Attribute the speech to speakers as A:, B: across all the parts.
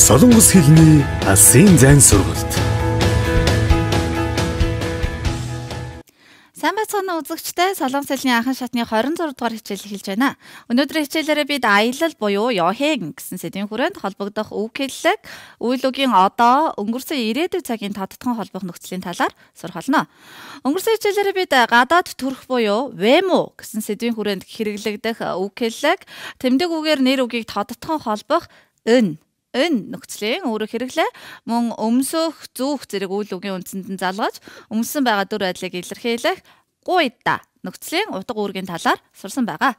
A: Солонгос хэлний Асын зайн сургалт. Сайн байцгаана үзэгчтэй Солонгос хэлний анхан шатны 26 дугаар хичээл эхэлж байна. Өнөөдрийн хичээлээрээ бид аялал буюу ёхэг гэсэн сэдвийн хүрээнд холбогдох үг хэллэг, үйл үгийн одоо, өнгөрсөн ирээдүйн цагийн тодтгон холбох нөхцөлийн талаар сурах болно. Өнгөрсөн хичээлээрээ бид гадаад төрөх буюу вэмо гэсэн сэдвийн хүрээнд хэрэглэгдэх үг хэллэг, тэмдэг үгээр нэр үгийг тодтгон холбох эн энэ нөхцөлийн өөрө хэрэглээ мөн өмсөх зүүх зэрэг үйл үгийн үндсэнд нь залгаж өмсөн байгаа дүр байдлыг илэрхийлэх гуйда нөхцөлийн утга үүргийн талаар сурсан байгаа.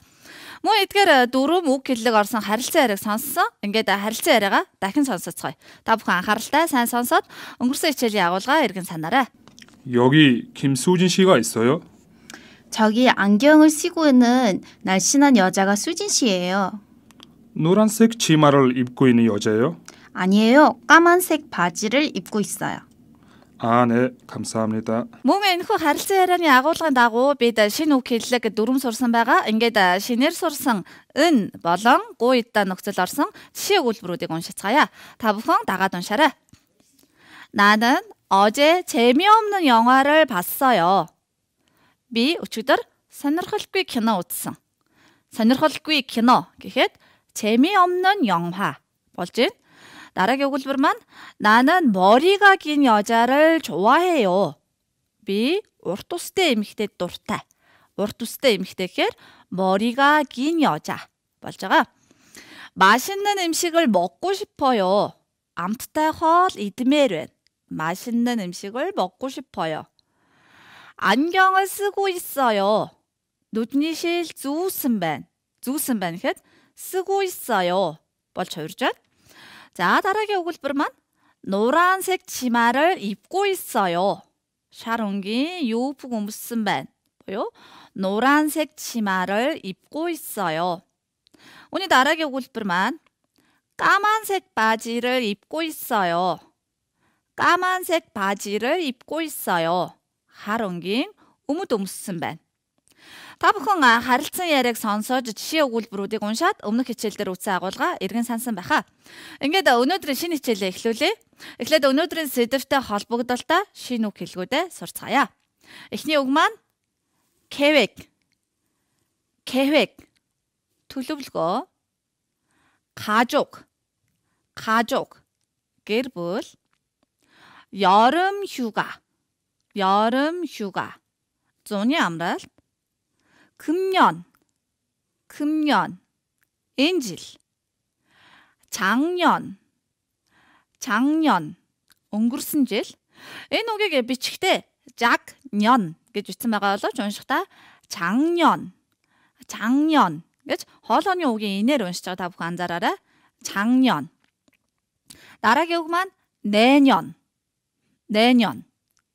A: Мөн эдгээр э, дөрвөн үг хэллэг орсон харилцан яриаг сонссон. Ингээд э, харилцан яриагаа дахин сонсоцгоё. Та бүхэн анхааралтай сайн сонсоод өнгөрсөн хичээлийн агуулга эргэн санаарай. 여기 김수진 씨가 있어요? 저기 안경을 쓰고 있는 날씬한 여자가 수진 씨예요. 노란색 치마를 입고 있는 여자예요? 아니에요. 까만색 바지를 입고 있어요. 아, 네. 감사합니다. 몸에 энхүү харилцан ярианы агуулгын дагуу бид шинэ үг хэллэг дүрм сурсан байгаа. Ингээд шинээр сурсан эн болон гуйдаа нөхцөл орсон жишээ үйлбэрүүдийг уншицгаая. Та бүхэн дагаад уншаарай. 나는 어제 재미없는 영화를 봤어요. Би өчигдөр сонирхолгүй кино үзсэн. Сонирхолгүй кино гэхэд 재미없는 영화. 멋진? 나라교구지만 나는 머리가 긴 여자를 좋아해요. B. 오르토스테 임히데토르타. 오르토스테 임히데 머리가 긴 여자. 맞자가 맛있는 음식을 먹고 싶어요. 암트타 헛 이드메른. 맛있는 음식을 먹고 싶어요. 안경을 쓰고 있어요. 노트실 주스맨. 주스맨 헷 쓰고 있어요. 맞춰요죠? 자, 다르게 오고 싶으면 노란색 치마를 입고 있어요. 샤롱기 요프고 무슨 반 뭐요? 노란색 치마를 입고 있어요. 오늘 다르게 오고 싶으면 까만색 바지를 입고 있어요. 까만색 바지를 입고 있어요. 하롱긴 우무도 무슨 반 Та бүхэн харилцан яриаг сонсож жишээ өгүүлбэрүүдийг уншаад өмнөх хичээлдэр үтсэн агуулга эргэн сансан байхаа. Ингээд өнөөдрийн шинэ хичээлээ эхлүүлье. Эхлээд өнөөдрийн сэдвэртэй холбогдолтой шинэ үг хэлгүүдээ сурцгаая. Эхний үг маань кевек. Кевек. төлөвлөгөө. 가족. 가족. гэр бүл. 여름 휴가. 여름 휴가. зуны амралт 금년, 금년, 엔질. 작년, 작년, өнгөрсөн жил. Энэ үгийг бичгтээ 작년 гэж бичсэн байгаа боловч уншихдаа 작년, 작년 гэж хоолойны үгийн инээр уншиж байгаа та бүхэн анзаараарай. 작년. дараагийн үг маань 내년. 내년.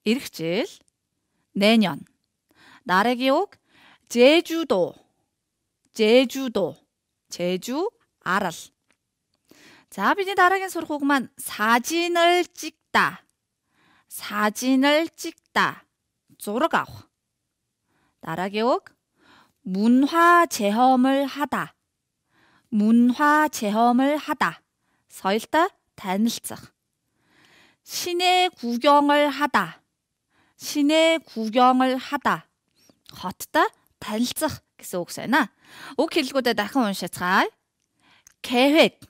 A: ирэх жил. 내년. дараагийн үг 제주도, 제주도, 제주, 알았. 자, 비니 다르게 소르고구만 사진을 찍다, 사진을 찍다, 조르가 나라게옥 문화 체험을 하다, 문화 체험을 하다, 서일다 단일적. 시내 구경을 하다, 시내 구경을 하다, 허다 танилцах гэсэн үг байна. Үг хэллгүүдээ дахин уншицгаая. 계획,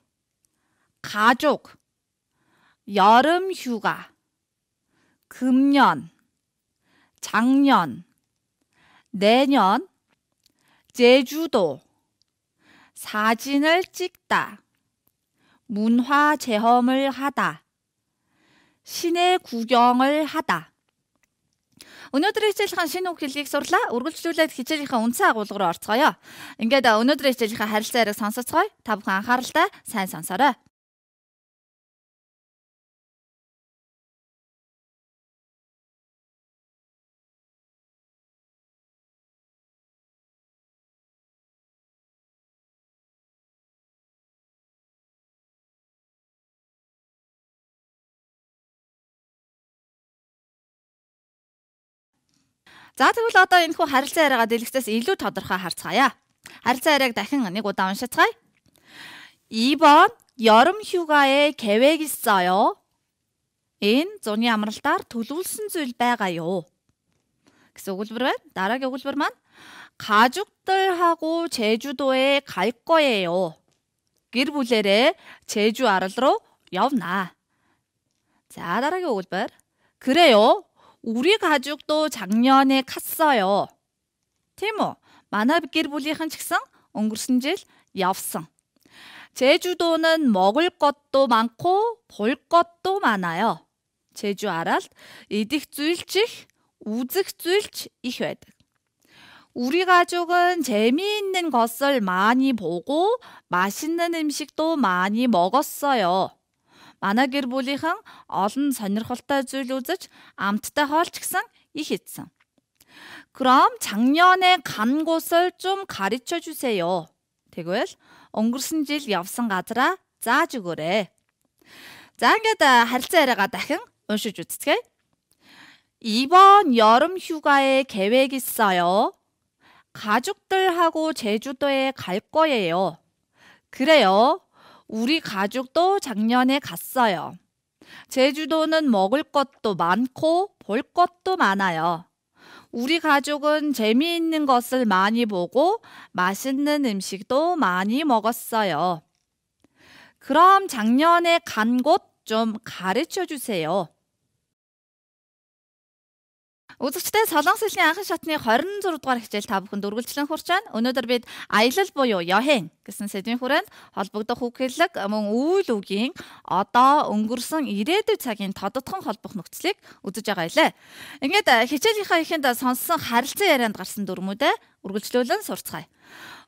A: 가족, 여름 휴가, 금년, 작년, 내년, 제주도, 사진을 찍다, 문화 체험을 하다, 시내 구경을 하다. Өнөөдрийн хичээлийн шинэ үг хэллэгийг сурлаа. Үргэлжлүүлээд хичээлийнхээ үндсэн агуулга руу орцгоё. Ингээд өнөөдрийн хичээлийн харилцаа яриг сонсоцгоё. Та бүхэн анхааралтай сайн сонсоорой. За тэгвэл одоо энэ хүү харилцан яриагаа дэлгэцээс илүү тодорхой харцгаая. Харилцан яриаг дахин нэг удаа уншицгаая. 2번 여름 휴가에 계획 있어요? Энэ зуны амралтаар төлөвлөсөн зүйл байгаа요. гэсэн өгүүлбэр байна. Дараагийн өгүүлбэр маань 가족들하고 제주도에 갈 거예요. гэр бүлээрээ 제주 арал руу явна. За дараагийн өгүүлбэр. 그래요. 우리 가족도 작년에 갔어요. 테모, 만화비길 볼리 한식상, 엉구순질, 엽성. 제주도는 먹을 것도 많고 볼 것도 많아요. 제주 알아? 이득주일치, 우득주일치, 우리 가족은 재미있는 것을 많이 보고 맛있는 음식도 많이 먹었어요. манай гэр бүлийнхэн олон сонирхолтой зүйл үзэж амттай хоолч гисэн их эдсэн. 그럼 작년에 간 곳을 좀 가르쳐 주세요. 되고요. өнгөрсөн жил явсан газраа зааж өгөөрэй. За ингээд харилцан яриагаа дахин уншиж үзцгээе. 이번 여름 휴가에 계획 있어요. 가족들하고 제주도에 갈 거예요. 그래요. 우리 가족도 작년에 갔어요. 제주도는 먹을 것도 많고 볼 것도 많아요. 우리 가족은 재미있는 것을 많이 보고 맛있는 음식도 많이 먹었어요. 그럼 작년에 간 곳 좀 가르쳐 주세요. Үзэгчтэй Солонгос хэлний анхан шатны 26 дугаар хичээл та бүхэнд үргэлжлэн хурж байна. Өнөөдөр бид аялал буюу яхэн гэсэн сэдвийн хүрээнд холбогдох үгэлэг мөн үйл үгийн одоо өнгөрсөн ирээдүйн цагийн тодотхон холбох нөхцөлийг үзэж байгаа илээ. Ингээд э, хичээлийнхаа эхэнд сонссон харилцан ярианд гарсан дүрмүүдэ үргэлжлүүлэн сурцгаая.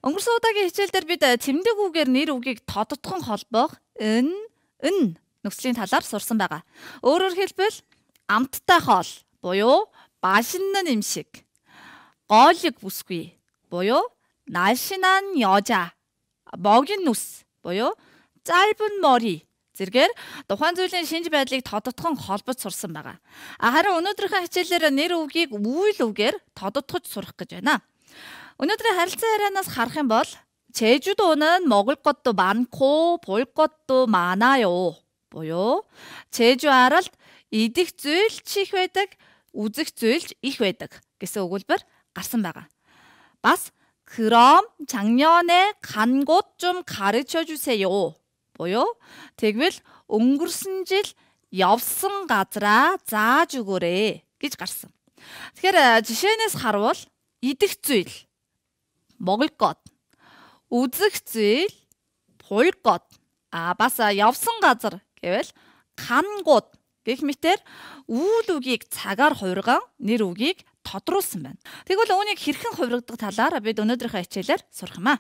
A: Өнгөрсөн удаагийн хичээлдэр бид тэмдэг э, үгээр нэр үгийг тодотхон холбох эн эн нөхцөлийн талаар сурсан байгаа. Өөрөөр хэлбэл амттай хоол буюу 맛있는 음식. 걸릭 부스귀. 뭐요? 날씬한 여자. 먹인 누스. 뭐요? 짧은 머리. зэргээр тухайн зүйлийн шинж байдлыг тодотгон холбоц сурсан байгаа. А харин өнөөдрийнхөө хичээлээр нэр үгийг үйл үгээр тодотгож сурах гэж байна. Өнөөдрийн харилцан ярианаас харах юм бол 제주도는 먹을 것도 많고 볼 것도 많아요. 뭐요? 제주 аралд идэх зүйл чих байдаг, үзэх зүйлж их байдаг гэсэн өгүүлбэр гарсан байгаа. Бас 그럼 작년에 간 곳 좀 가르쳐 주세요. 뭐요? тэгвэл өнгөрсөн жил явсан газраа зааж өгөөрэй гэж гарсан. Тэгэхээр э, жишээнээс харвал идэх зүйл, 먹을 것, үзэх зүйл, 볼 것, а бас э, явсан газар гэвэл 간곳 Гэх мэтэр үүл үгийг цагаар хувиргаан нэр үгийг тодруулсан байна. Тэгвэл үүнийг хэрхэн хувиргадаг талаар бид өнөөдрийнхөө хичээлээр сурах юм аа.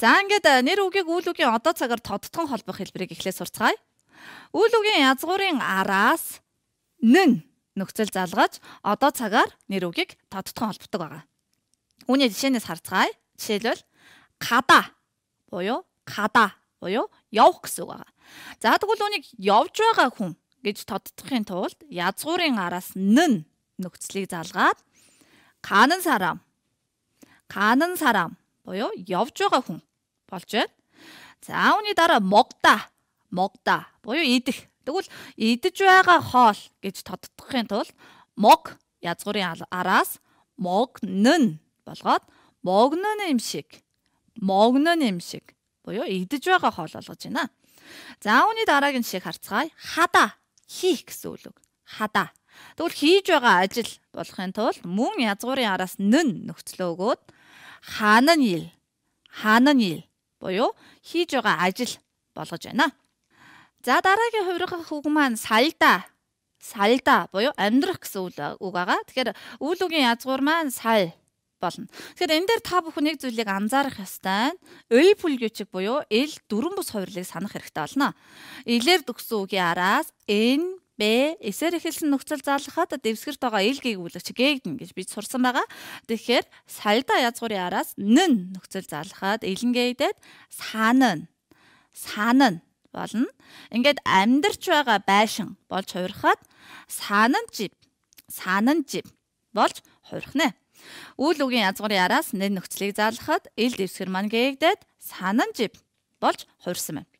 A: За ингээд э, нэр үгийг үүл үгийн одоо цагаар тодтгон холбох хэлбэрийг эхлээд сурцгаая. Үүл үгийн язгуурын араас нэн нөхцөл залгаж одоо цагаар нэр үгийг тодтгон холбодог байгаа. Үүний жишээнээс харцгаая. Жишээлбэл када буюу када буюу явх гэсэн үг байгаа. За тэгвэл үүнийг явж байгаа хүн гэж тодтохын тулд язгуурын араас нэн нөхцөлийг залгаад канан сарам канан сарам буюу явж байгаа хүн болж байна. За үүний дараа могда могда буюу идэх. Тэгвэл идэж байгаа хоол гэж тодтохын тулд мог язгуурын араас могнэн болгоод могнэн имшиг могнэн имшиг буюу идэж байгаа хоол болгож байна. За үүний дараагийн жишээг харцгаая. Хада хийх гэсэн үг. Хадаа. Тэгвэл хийж байгаа ажил болохын тулд мөн язгуурын араас нэн нөхцлөө өгөөд хаана нь ил хаана нь ил буюу хийж байгаа ажил болгож байна. За дараагийн хувиргах үг маань саялда саялда буюу амьдрах гэсэн үг байгаа. Тэгэхээр үйл үгийн язгуур маань сая болно. Тэгэхээр энэ дээр та бүхэн нэг зүйлийг анзаарах ёстой. Эй бүлгүүчиг буюу эл дөрвөн бус хувирлыг санах хэрэгтэй болно. Илэр төгсөн үгийн араас эн Б эсээр эхэлсэн нөхцөл залхаад дэвсгэрт байгаа ил гээгүүлэгч гээгдэн гэж бид сурсан байгаа. Тэгэхээр саяда язгуурын араас нэн нөхцөл залхаад илэнгээдэд саанэн саанэн болно. Ингээд амьдарч байгаа байшин болж хувирхаад саанэн жив саанэн жив болж хувирхнэ. Үйл үгийн язгуурын араас нэр нөхцөлийг заалахад ил дэвсгэр маань гээгдээд сананжив болж хуурсан байна.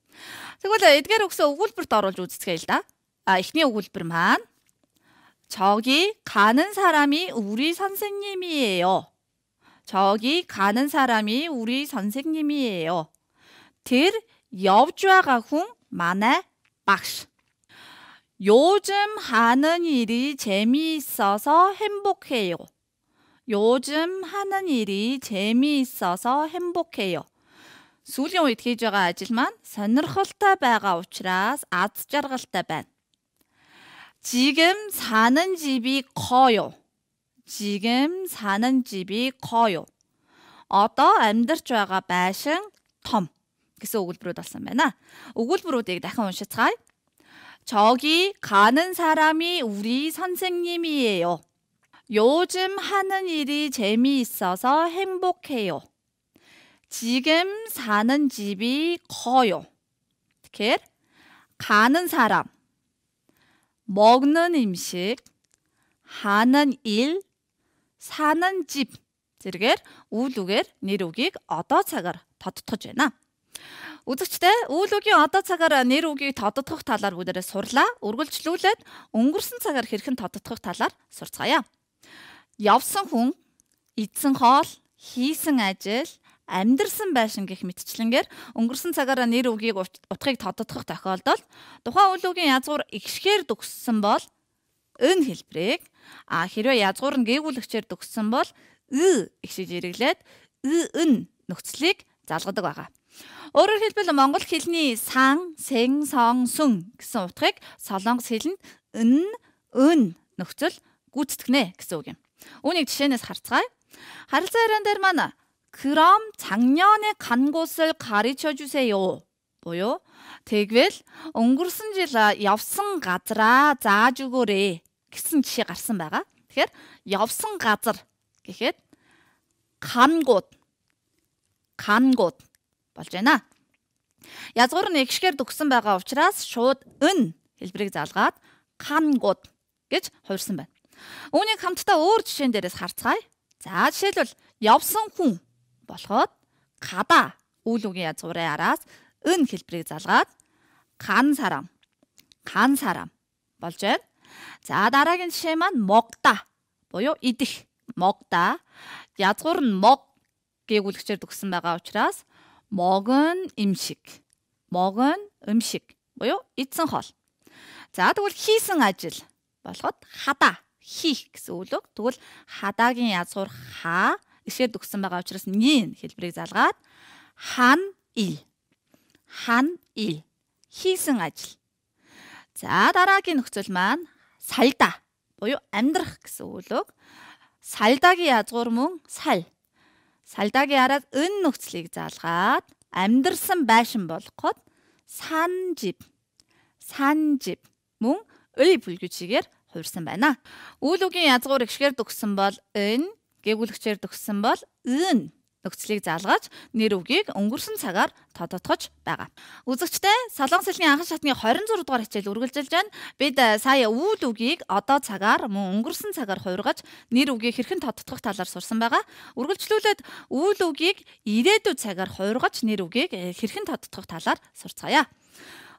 A: Тэгвэл э, эдгээр өгсөн өгүүлбэрт оруулж үздэгээ л да. А эхний өгүүлбэр маань 저기 가는 사람이 우리 선생님이에요. 저기 가는 사람이 우리 선생님이에요. 들 옆좌가훈 만에 박스. 요즘 하는 일이 재미있어서 행복해요. 요즘 하는 일이 재미있어서 행복해요. Сүүлийн үед хийж байгаа ажил маань сонирхолтой байгаа учраас аз жаргалтай байна. 지금 사는 집이 커요. 지금 사는 집이 커요. Одоо амьдарч байгаа байшин том гэсэн өгүүлбэрүүд болсон байна. өгүүлбэрүүдийг дахин уншицгаая. 저기 가는 사람이 우리 선생님이에요. 요즘 하는 일이 재미있어서 행복해요. 지금 사는 집이 커요. 특히 가는 사람, 먹는 음식, 하는 일, 사는 집. зэрэгээр үйл үгээр нэр үгийг одоо цагаар тодтож байна. Үзэгчтэй үйл үгийн одоо цагаар нэр үгийг тодтох талаар бүгдээрээ сурлаа. Үргэлжлүүлээд өнгөрсөн цагаар хэрхэн тодтох талаар сурцгаая. Явсан хүн, идсэн хоол, хийсэн ажил, амьдрсан байшин гэх мэтчлэнгээр өнгөрсөн цагаараа нэр үгийг утгыг тодотгох тохиолдолд тухайн үйл үгийн язгуур ихшгээр дүгссэн бол өн хэлбэрийг а хэрвээ язгуур нь гээгүүлэгчээр дүгссэн бол ы ихшиж ирэглээд ын нөхцөлийг залгадаг байгаа. Өөрөөр хэлбэл монгол хэлний сан, сэн, сон, сүн гэсэн утгыг солонгос хэлэнд н, өн нөхцөл гүйтгэнэ гэсэн үг юм. Үүнийг жишээнээс харцгаая. харилцаа 이런들 많아. 그럼 작년에 간 곳을 가르쳐 주세요. 뭐요? тэгвэл өнгөрсөн жил явсан газраа зааж өгөөрэй гэсэн жишээ гарсан байгаа. Тэгэхээр явсан газар гэхэд 간곳 간곳 болж байна. Язгуур нь ихшгээр дүгсэн байгаа учраас шууд өн хэлбэрийг залгаад 간곳 гэж хувирсан байна. Үүнийг хамтдаа өөр жишээн дээрээс харцгаая. За жишээлбэл явсан хүн болоход гадаа үйл үгийн язгуурын араас өн хэлбэрийг залгаад кан сарам кан сарам болж байна. За дараагийн жишээ маань могда буюу идэх могда язгуур нь мог гээгүүлэгчээр төгссөн байгаа учраас могн имшиг могн имшиг буюу идсэн хоол. За тэгвэл хийсэн ажил болоход хадаа хийх гэсэн үг л. Тэгвэл хадаагийн язгуур хаа ишэд өгсөн байгаа учраас нин хэлбэрийг залгаад хан и хан и хийсэн ажил. За дараагийн нөхцөл маань салда буюу амьдрах гэсэн үг. Салдагийн язгуур мөн сал. Салдагийн араас өн нөхцөлийг залгаад амьдрсан байшин болгоход санжиб санжиб мөн ой бүлгүүчигээр хувирсан байна. Үйл үгийн язгуур ихшгээр төгссөн бол н гэгүүлэгчээр төгссөн бол ын нөхцөлийг залгаж нэр үгийг өнгөрсөн цагаар тодотгож байгаа. Үзэгчтэй Солонгос хэлний анхан шатны 26 дугаар хичээл үргэлжилж байна. Бид э, сая үйл үгийг одоо цагаар мөн өнгөрсөн цагаар хувиргаж нэр үгийг хэрхэн тодотгох талаар сурсан байгаа. Үргэлжлүүлээд үйл үгийг ирээдүйд цагаар хувиргаж нэр үгийг э, хэрхэн тодотгох талаар сурцгаая.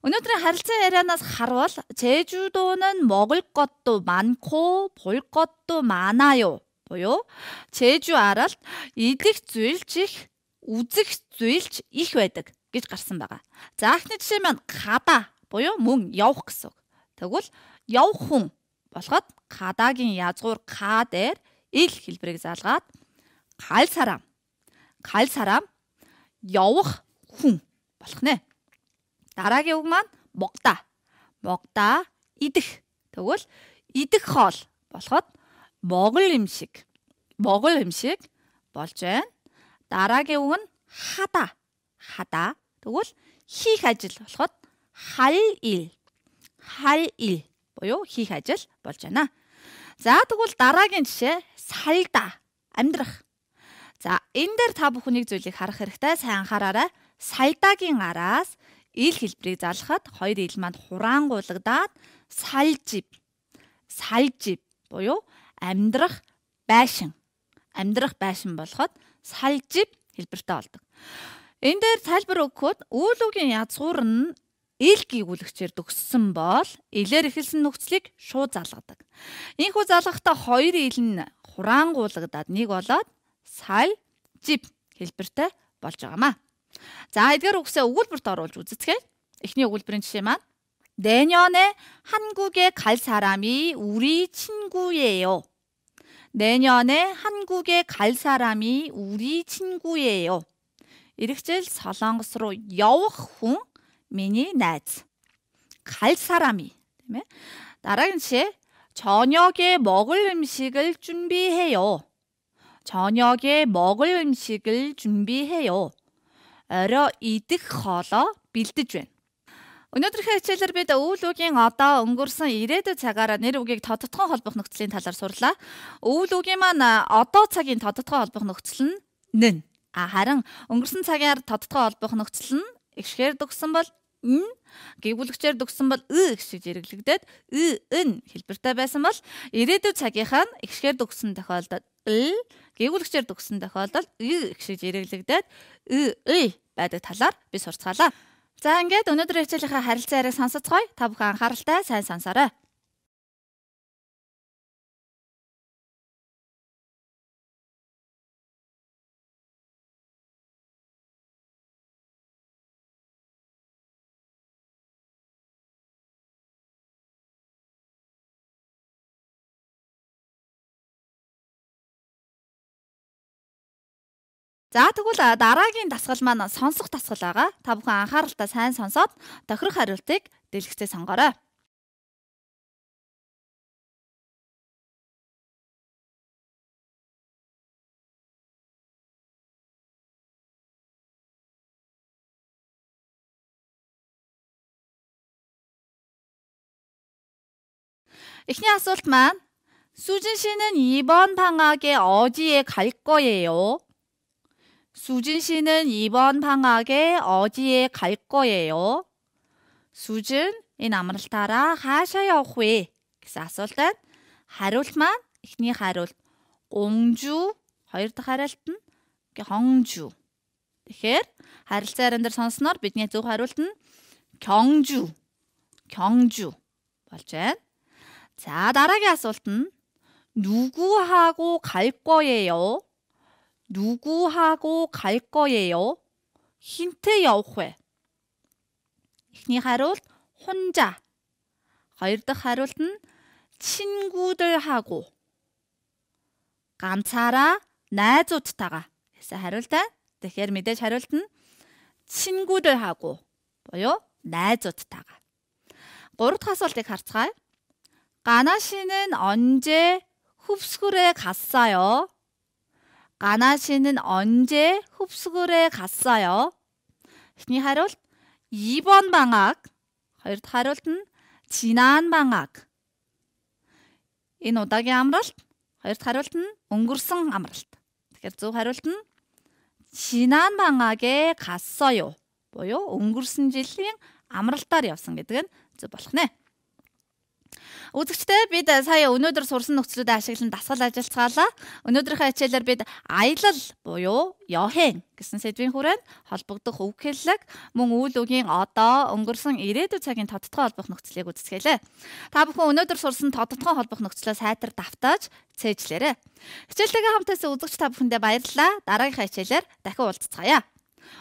A: 오늘의 харилцан ярианаас харвал 제주도는 먹을 것도 많고 볼 것도 많아요. буюу 제주 аралд идэх зүйлч их үзэх зүйлч их байдаг гэж гарсан байгаа. За эхний жишээ маань гадаа буюу мөн явах гэсэн үг. Тэгвэл явах хүн болоход гадаагийн язгуур ка дээр ил хэлбэрийг залгаад галсарам. галсарам явах хүн болох нэ. Дараагийн үг маань могда. Могда идэх. Тэгвэл идэх хоол болоход могол имшиг. Могол имшиг болж байна. Дараагийн үг нь хада. Хада. Тэгвэл хийх ажил болоход хал ил. Хал ил буюу хийх ажил болж байна. За тэгвэл дараагийн жишээ салда амьдрах. За энэ дээр та бүхэн нэг зүйлийг харах хэрэгтэй. Сайн анхаараарай. Салдагийн араас ил хэлбэрийг залхаад хоёр ил маань хураангуулагдаад салжиб салжиб буюу амьдрах байшин амьдрах байшин болоход салжиб хэлбэртэй болдог. Энэ дээр тайлбар өгөхөд үйл үгийн язгуур нь ил гүйгүүлэгчээр төгссөн бол илэр ихэлсэн нөхцөлийг шууд залгадаг. Ийхүү залгахтаа хоёр ил нь хураангуулагдаад нэг болоод салжиб хэлбэртэй болж байгаамаа. 자, 에드가 록스의 오골부터 어올지 우즈트게. эхний 오골부는 지시 маань. 내년에 한국에 갈 사람이 우리 친구예요. 내년에 한국에 갈 사람이 우리 친구예요. 이렇게 서랑스로 여훈 미니 나츠 갈 사람이 네? 나랑 씨 저녁에 먹을 음식을 준비해요. 저녁에 먹을 음식을 준비해요. орой идэх хоолоо бэлдэж байна. Өнөөдрийнхээ хичээлээр бид өвөл үгийн одоо өнгөрсөн ирээдүйн цагаараа нэр үгийг тодотгон холбох нөхцөлийн талаар сурлаа. Өвөл үгийн маань одоо цагийн тодотгон холбох нөхцөл нь нэн. А харин өнгөрсөн цагаар тодотгон холбох нөхцөл нь ихшгээр дөгсөн бол н гэгүүлэгчээр дүгсэн бол ы гэж зэрэглэгдээд ы н хэлбэртэй байсан бол ирээдүйн цагийнхаа нь ихшгээр дүгсэн тохиолдолд л гэгүүлэгчээр дүгсэн тохиолдолд ы гэж зэрэглэгдээд ы ы байдаг талаар би сурцгаалаа. За ингээд өнөөдөр хичээлийнхээ харилцаа яриаг сонсоцгоё. Та бүхэн анхааралтай сайн сонсоорой. За тэгвэл дараагийн дасгал маань сонсох дасгал байгаа. Та бүхэн анхааралтай сайн сонсоод тохирох хариултыг дэлгэцээ сонгоорой. Эхний асуулт маань 수진 씨는 이번 방학에 어디에 갈 거예요? 수진 씨는 이번 방학에 어디에 갈 거예요? 수진, 이 намрал 따라 хаашаа явах вэ гэсэн асуултад хариулт маань эхний хариулт гонжу хоёр дахь хариулт нь гонжу. Тэгэхээр харилцаа яран дээр сонсноор бидний зөв хариулт нь гонжу. гонжу болж байна. За дараагийн асуулт нь 누구하고 갈 거예요? 누구하고 갈 거예요? 힌트 여회. 히니 하룻 혼자. 거이르트 하룻은 친구들하고. 감사라 나조트다가. 그래서 하룻은 тэгэхээр мэдээж хариулт нь 친구들 하고 буюу найзуудтайгаа. Гурав дахь асуултыг харцгаая. Гана 씨는 언제 흡수에 갔어요? 가나 씨는 언제 흡수글에 갔어요? эхний хариулт 2번 방학. хоёр дахь хариулт нь 지난 방학. Энэ удаагийн амралт. Хоёр дахь хариулт нь өнгөрсөн амралт. Тэгэхээр зөв хариулт нь 지난 방학에 갔어요. буюу өнгөрсөн жилийн амралтаар явсан гэдэг нь зөв болох нэ. Үзэгчтэй бид э, сая өнөөдөр сурсан нөхцлүүд ашиглан дасгал ажиллацгаалаа. Өнөөдрийнхөө хичээлээр бид аялал буюу ёхен гэсэн сэдвийн хүрээнд холбогдох үг хэллэг мөн үйл үгийн одоо өнгөрсөн ирээдүйн цагийн тодтогоо холбох нөхцөлийг үздэсгэлээ. Та бүхэн өнөөдөр сурсан тодтогоо холбох нөхцөлөө сайтар давтааж цээжлээрэй. Хичээлтэйгээ хамт байсан үзэгч та бүхэндээ баярлалаа. Дараагийнхаа хичээлээр дахин уулзцаая.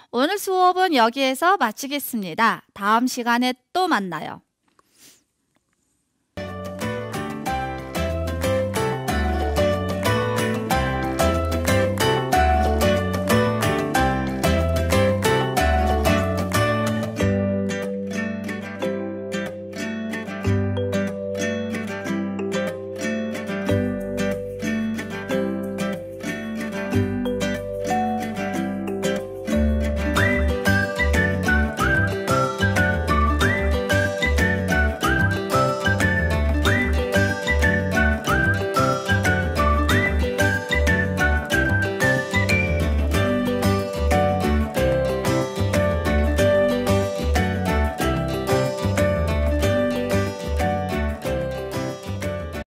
A: 오늘 수업은 여기에서 마치겠습니다. 다음 시간에 또 만나요.